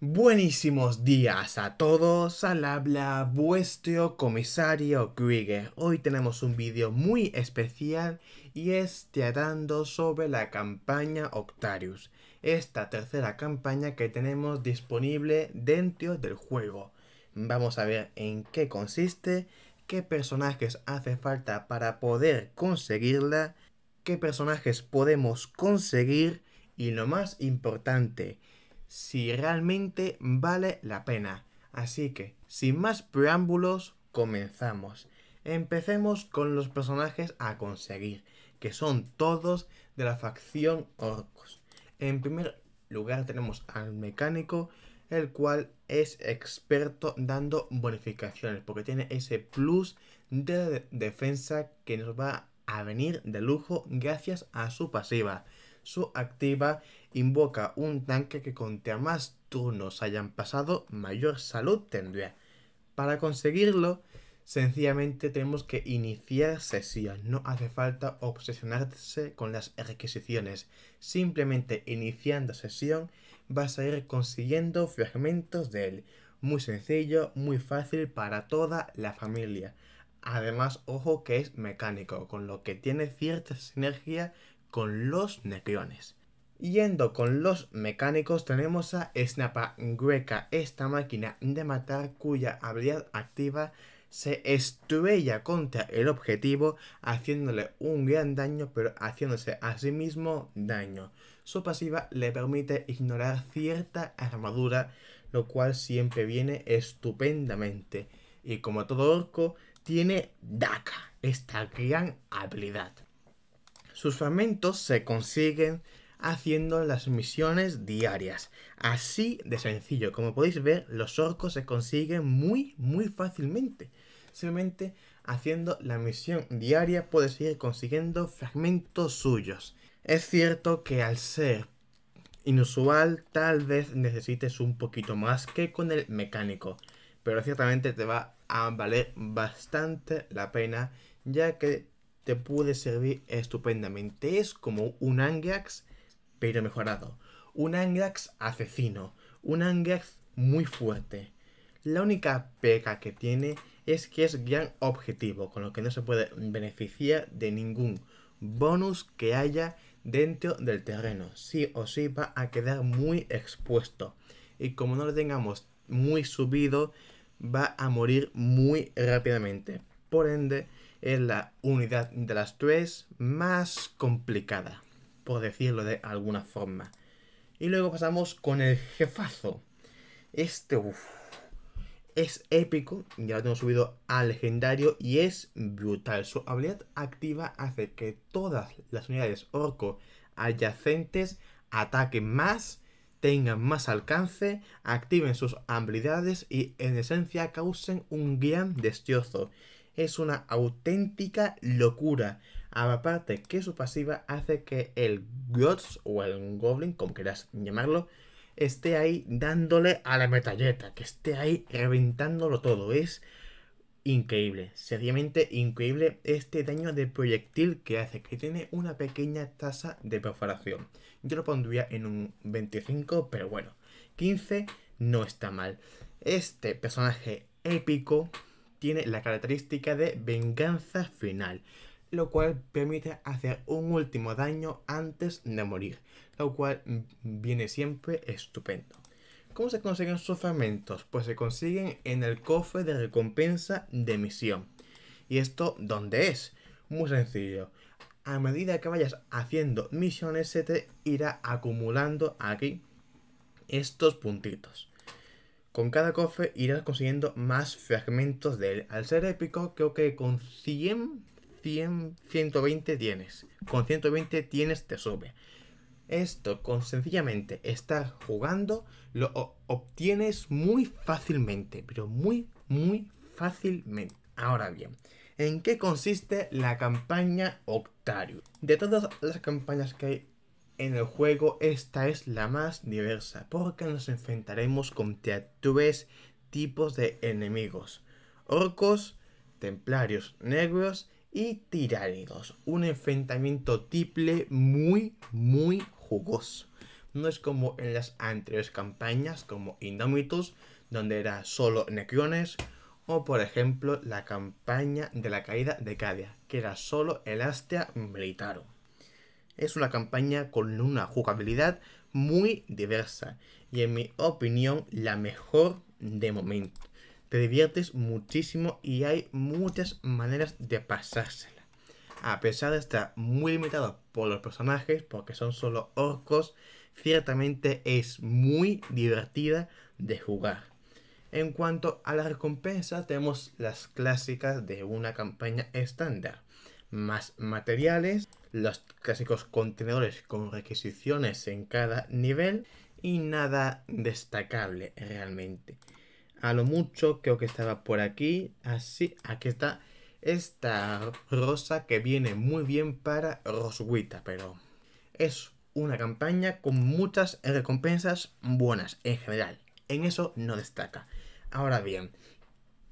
Buenísimos días a todos, al habla vuestro comisario Krieger. Hoy tenemos un vídeo muy especial y es tratando sobre la campaña Octarius, esta tercera campaña que tenemos disponible dentro del juego. Vamos a ver en qué consiste, qué personajes hace falta para poder conseguirla, qué personajes podemos conseguir y lo más importante, si realmente vale la pena. Así que, sin más preámbulos, comenzamos. Empecemos con los personajes a conseguir, que son todos de la facción orcos. En primer lugar tenemos al mecánico, el cual es experto dando bonificaciones, porque tiene ese plus de defensa que nos va a venir de lujo gracias a su pasiva. Su activa invoca un tanque que contra más turnos hayan pasado, mayor salud tendría. Para conseguirlo, sencillamente tenemos que iniciar sesión. No hace falta obsesionarse con las requisiciones. Simplemente iniciando sesión vas a ir consiguiendo fragmentos de él. Muy sencillo, muy fácil para toda la familia. Además, ojo que es mecánico, con lo que tiene cierta sinergia con los necriones. Yendo con los mecánicos tenemos a Snapa Greca, esta máquina de matar cuya habilidad activa se estrella contra el objetivo haciéndole un gran daño pero haciéndose a sí mismo daño. Su pasiva le permite ignorar cierta armadura, lo cual siempre viene estupendamente. Y como todo orco, tiene DACA, esta gran habilidad. Sus fragmentos se consiguen haciendo las misiones diarias. Así de sencillo. Como podéis ver, los orcos se consiguen muy, muy fácilmente. Simplemente haciendo la misión diaria puedes ir consiguiendo fragmentos suyos. Es cierto que al ser inusual tal vez necesites un poquito más que con el mecánico, pero ciertamente te va a valer bastante la pena ya que te puede servir estupendamente. Es como un Angeax pero mejorado. Un Angrax asesino, un Angrax muy fuerte. La única pega que tiene es que es gran objetivo, con lo que no se puede beneficiar de ningún bonus que haya dentro del terreno. Sí o sí va a quedar muy expuesto. Y como no lo tengamos muy subido, va a morir muy rápidamente. Por ende, es la unidad de las tres más complicada por decirlo de alguna forma. Y luego pasamos con el jefazo. Este es épico, ya lo tengo subido a legendario y es brutal. Su habilidad activa hace que todas las unidades orco adyacentes ataquen más, tengan más alcance, activen sus habilidades y en esencia causen un gran destrozo Es una auténtica locura. Aparte que su pasiva hace que el Gods o el Goblin, como quieras llamarlo, esté ahí dándole a la metalleta, que esté ahí reventándolo todo. Es increíble, seriamente increíble este daño de proyectil que hace, que tiene una pequeña tasa de perforación. Yo lo pondría en un 25, pero bueno, 15 no está mal. Este personaje épico tiene la característica de venganza final lo cual permite hacer un último daño antes de morir, lo cual viene siempre estupendo. ¿Cómo se consiguen sus fragmentos? Pues se consiguen en el cofre de recompensa de misión. ¿Y esto dónde es? Muy sencillo. A medida que vayas haciendo misiones se irá acumulando aquí estos puntitos. Con cada cofre irás consiguiendo más fragmentos de él. Al ser épico creo que con 100 120 tienes. Con 120 tienes te sube. Esto con sencillamente estar jugando lo obtienes muy fácilmente, pero muy, muy fácilmente. Ahora bien, ¿en qué consiste la campaña Octarius? De todas las campañas que hay en el juego, esta es la más diversa, porque nos enfrentaremos con tres tipos de enemigos. Orcos, templarios negros y tiránidos. Un enfrentamiento triple muy, muy jugoso. No es como en las anteriores campañas como Indomitus, donde era solo necriones. o por ejemplo la campaña de la caída de Cadia, que era solo el Astia Militarum. Es una campaña con una jugabilidad muy diversa y en mi opinión la mejor de momento te diviertes muchísimo y hay muchas maneras de pasársela. A pesar de estar muy limitado por los personajes, porque son solo orcos, ciertamente es muy divertida de jugar. En cuanto a la recompensa, tenemos las clásicas de una campaña estándar. Más materiales, los clásicos contenedores con requisiciones en cada nivel y nada destacable realmente. A lo mucho creo que estaba por aquí. Así, aquí está esta rosa que viene muy bien para Roswita, pero es una campaña con muchas recompensas buenas en general. En eso no destaca. Ahora bien,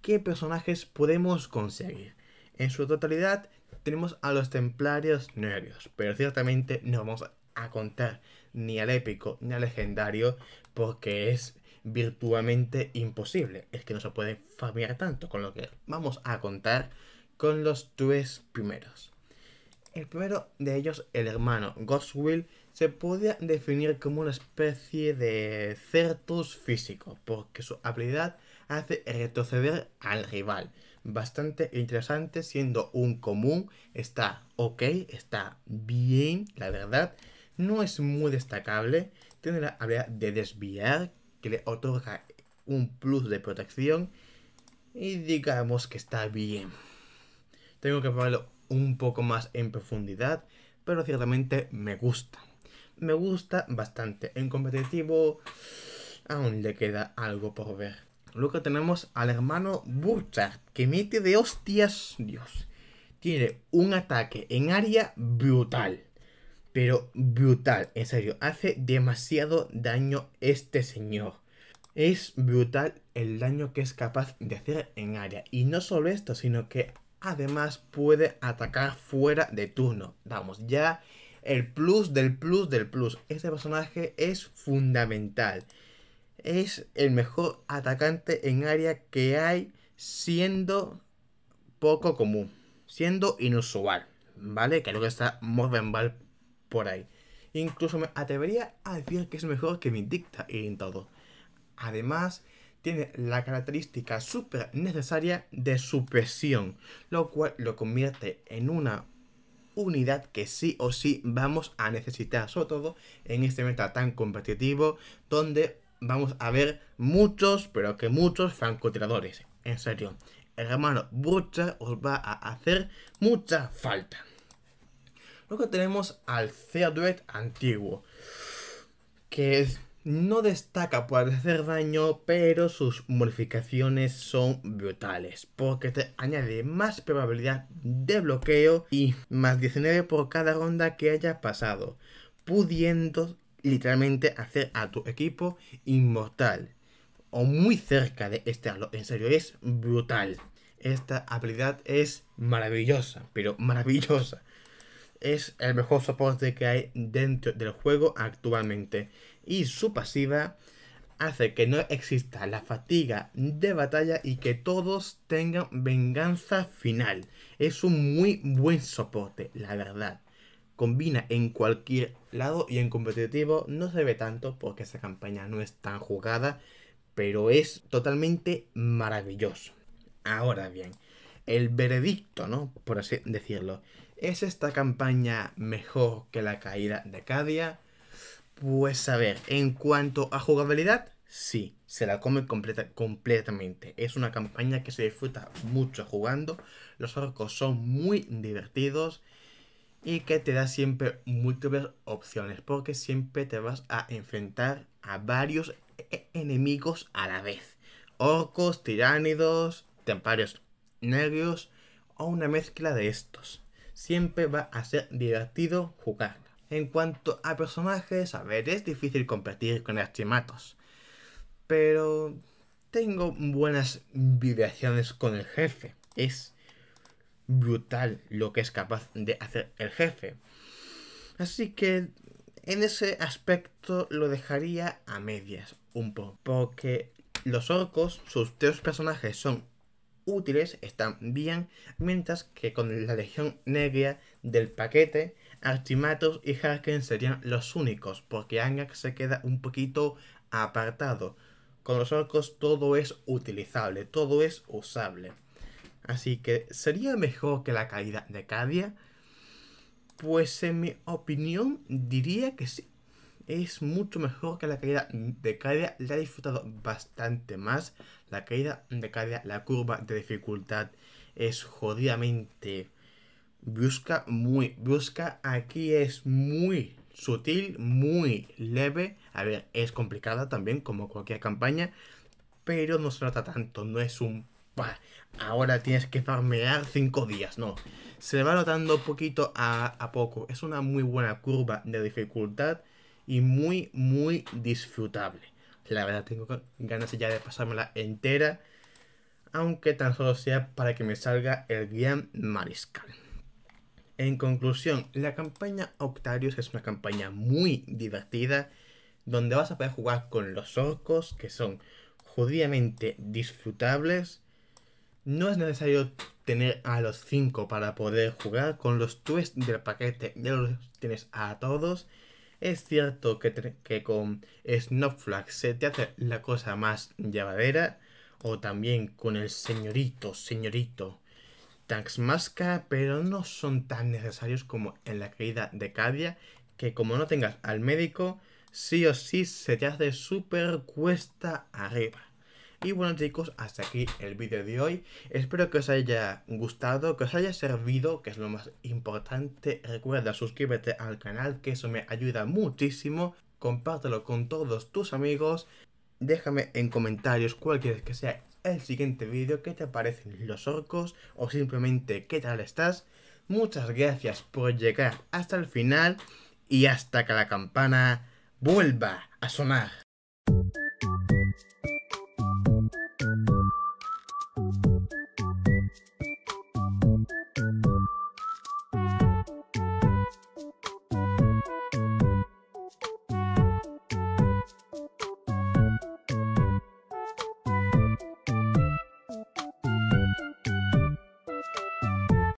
¿qué personajes podemos conseguir? En su totalidad tenemos a los templarios nervios, pero ciertamente no vamos a contar ni al épico ni al legendario porque es virtualmente imposible. Es que no se puede familiar tanto, con lo que vamos a contar con los tres primeros. El primero de ellos, el hermano Goswill, se podía definir como una especie de certus físico, porque su habilidad hace retroceder al rival. Bastante interesante, siendo un común, está ok, está bien, la verdad. No es muy destacable, tiene la habilidad de desviar, le otorga un plus de protección. Y digamos que está bien. Tengo que probarlo un poco más en profundidad, pero ciertamente me gusta. Me gusta bastante. En competitivo aún le queda algo por ver. Luego tenemos al hermano Burchard, que mete de hostias, Dios. Tiene un ataque en área brutal pero brutal, en serio, hace demasiado daño este señor. Es brutal el daño que es capaz de hacer en área. Y no solo esto, sino que además puede atacar fuera de turno. Vamos, ya el plus del plus del plus. Este personaje es fundamental. Es el mejor atacante en área que hay siendo poco común, siendo inusual. ¿Vale? Creo que está Morvenval por ahí. Incluso me atrevería a decir que es mejor que mi Vindicta en todo. Además, tiene la característica súper necesaria de supresión, lo cual lo convierte en una unidad que sí o sí vamos a necesitar, sobre todo en este meta tan competitivo donde vamos a ver muchos, pero que muchos francotiradores. En serio, el hermano Butcher os va a hacer mucha falta. Luego tenemos al Cerduet antiguo, que no destaca por hacer daño, pero sus modificaciones son brutales, porque te añade más probabilidad de bloqueo y más 19 por cada ronda que haya pasado, pudiendo literalmente hacer a tu equipo inmortal o muy cerca de estarlo. En serio, es brutal. Esta habilidad es maravillosa, pero maravillosa es el mejor soporte que hay dentro del juego actualmente. Y su pasiva hace que no exista la fatiga de batalla y que todos tengan venganza final. Es un muy buen soporte, la verdad. Combina en cualquier lado y en competitivo no se ve tanto porque esa campaña no es tan jugada, pero es totalmente maravilloso. Ahora bien, el veredicto, ¿no? Por así decirlo. ¿Es esta campaña mejor que la caída de Cadia? Pues a ver, en cuanto a jugabilidad, sí, se la come completa, completamente. Es una campaña que se disfruta mucho jugando. Los orcos son muy divertidos y que te da siempre múltiples opciones porque siempre te vas a enfrentar a varios e-, enemigos a la vez. Orcos, tiránidos, templarios nervios o una mezcla de estos. Siempre va a ser divertido jugar. En cuanto a personajes, a ver, es difícil competir con archimatos, Pero tengo buenas vibraciones con el jefe. Es brutal lo que es capaz de hacer el jefe. Así que en ese aspecto lo dejaría a medias un poco. Porque los orcos, sus tres personajes son útiles, están bien, mientras que con la Legión Negra del paquete, Archimatos y Harken serían los únicos, porque Angax se queda un poquito apartado. Con los orcos todo es utilizable, todo es usable. Así que, ¿sería mejor que la caída de Cadia? Pues en mi opinión diría que sí es mucho mejor que la caída de caída. La ha disfrutado bastante más. La caída de caída. la curva de dificultad es jodidamente brusca, muy brusca. Aquí es muy sutil, muy leve. A ver, es complicada también, como cualquier campaña. Pero no se nota tanto, no es un... ahora tienes que farmear 5 días, no. Se va notando poquito a, a poco. Es una muy buena curva de dificultad y muy, muy disfrutable. La verdad, tengo ganas ya de pasármela entera, aunque tan solo sea para que me salga el guión mariscal. En conclusión, la campaña Octarius es una campaña muy divertida, donde vas a poder jugar con los orcos, que son judíamente disfrutables. No es necesario tener a los 5 para poder jugar, con los twists del paquete ya los tienes a todos. Es cierto que, que con Snowflake se te hace la cosa más llevadera, o también con el señorito, señorito Taxmasca, pero no son tan necesarios como en la caída de Cadia, que como no tengas al médico, sí o sí se te hace súper cuesta arriba. Y bueno chicos, hasta aquí el vídeo de hoy. Espero que os haya gustado, que os haya servido, que es lo más importante. Recuerda suscríbete al canal, que eso me ayuda muchísimo. Compártelo con todos tus amigos. Déjame en comentarios cuál quieres que sea el siguiente vídeo, qué te parecen los orcos o simplemente qué tal estás. Muchas gracias por llegar hasta el final y hasta que la campana vuelva a sonar.